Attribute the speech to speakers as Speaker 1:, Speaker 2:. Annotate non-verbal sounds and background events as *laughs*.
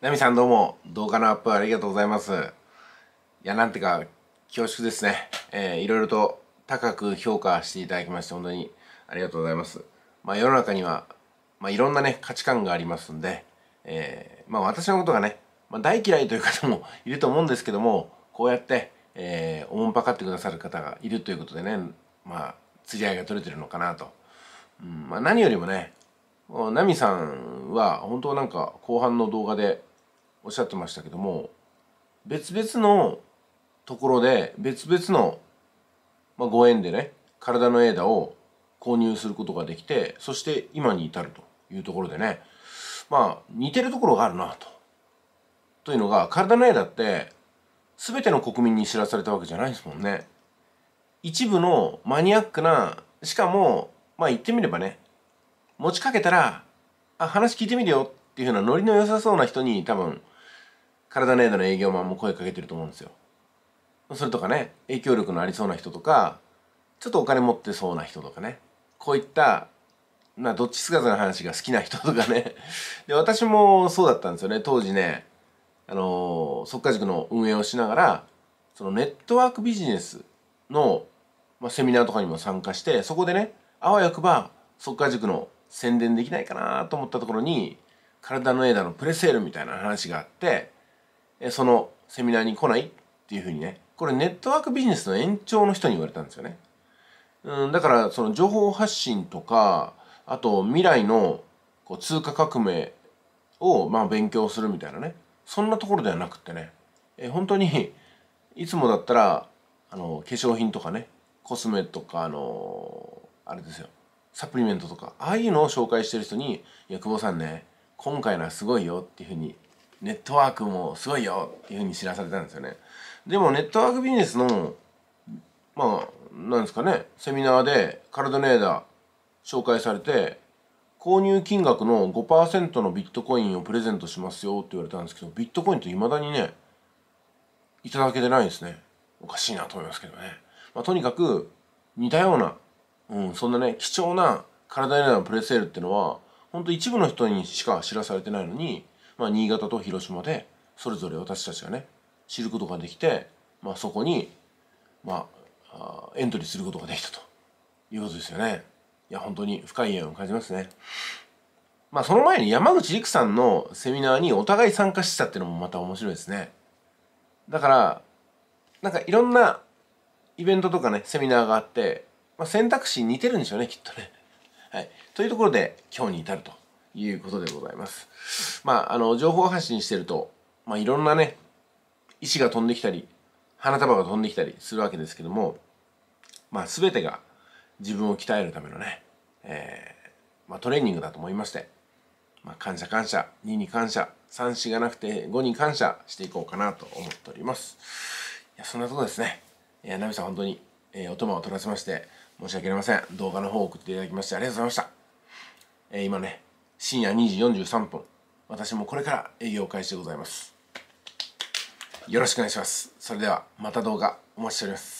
Speaker 1: ナミさんどうも、動画のアップありがとうございます。いや、なんてか、恐縮ですね。えー、いろいろと高く評価していただきまして、本当にありがとうございます。まあ、世の中には、まあ、いろんなね、価値観がありますんで、えー、まあ、私のことがね、まあ、大嫌いという方も *laughs* いると思うんですけども、こうやって、えー、おもんぱかってくださる方がいるということでね、まあ、釣り合いが取れてるのかなと。うん、まあ、何よりもね、ナミさんは、本当なんか、後半の動画で、おっしゃってましたけども別々のところで別々の、まあ、ご縁でね体のエーダを購入することができてそして今に至るというところでねまあ似てるところがあるなと。というのが体のエーダって全ての国民に知らされたわけじゃないですもんね。一部のマニアックなしかもまあ言ってみればね持ちかけたら「あ話聞いてみるよ」っていうふうなノリの良さそうな人に多分体のエドの営業マンも声かけてると思うんですよそれとかね影響力のありそうな人とかちょっとお金持ってそうな人とかねこういったまあ、どっちつかずの話が好きな人とかね *laughs* で、私もそうだったんですよね。当時ね、あのー、速化塾の運営をしながら、そのネットワークビジネスの、まあ、セミナーとかにも参加して、そこでね、あわよくば、即化塾の宣伝できないかなと思ったところに、体のエダのプレセールみたいな話があって、そのセミナーに来ないっていうふうにね、これネットワークビジネスの延長の人に言われたんですよね。うん、だからその情報発信とか、あと未来のこう通貨革命をまあ勉強するみたいなね、そんなところではなくってね、え本当にいつもだったら、あの、化粧品とかね、コスメとか、あのあれですよ、サプリメントとか、ああいうのを紹介してる人に、いや、久保さんね、今回のはすごいよっていうふうにネットワークもすごいよっていうふうに知らされたんですよねでもネットワークビジネスのまあなんですかねセミナーでカルドネーダー紹介されて購入金額の5%のビットコインをプレゼントしますよって言われたんですけどビットコインって未だにねいただけてないんですねおかしいなと思いますけどね、まあ、とにかく似たような、うん、そんなね貴重な体へのプレセールっていうのは本当一部の人にしか知らされてないのにまあ、新潟と広島でそれぞれ私たちがね知ることができて、まあ、そこに、まあ、エントリーすることができたということですよね。いや本当に深い縁を感じますね。まあその前に山口陸さんのセミナーにお互い参加してたっていうのもまた面白いですね。だからなんかいろんなイベントとかねセミナーがあって、まあ、選択肢似てるんでしょうねきっとね。はい、というところで今日に至ると。いうことでございます。まあ、あの、情報発信してると、まあ、いろんなね、石が飛んできたり、花束が飛んできたりするわけですけども、まあ、すべてが自分を鍛えるためのね、えー、まあ、トレーニングだと思いまして、まあ、感謝感謝、2に感謝、3、4がなくて5に感謝していこうかなと思っております。いや、そんなとこですね。えー、ナミさん本当に、えー、お供を取らせまして、申し訳ありません。動画の方を送っていただきましてありがとうございました。えー、今ね、深夜2時43分私もこれから営業開始でございますよろしくお願いしますそれではまた動画お待ちしております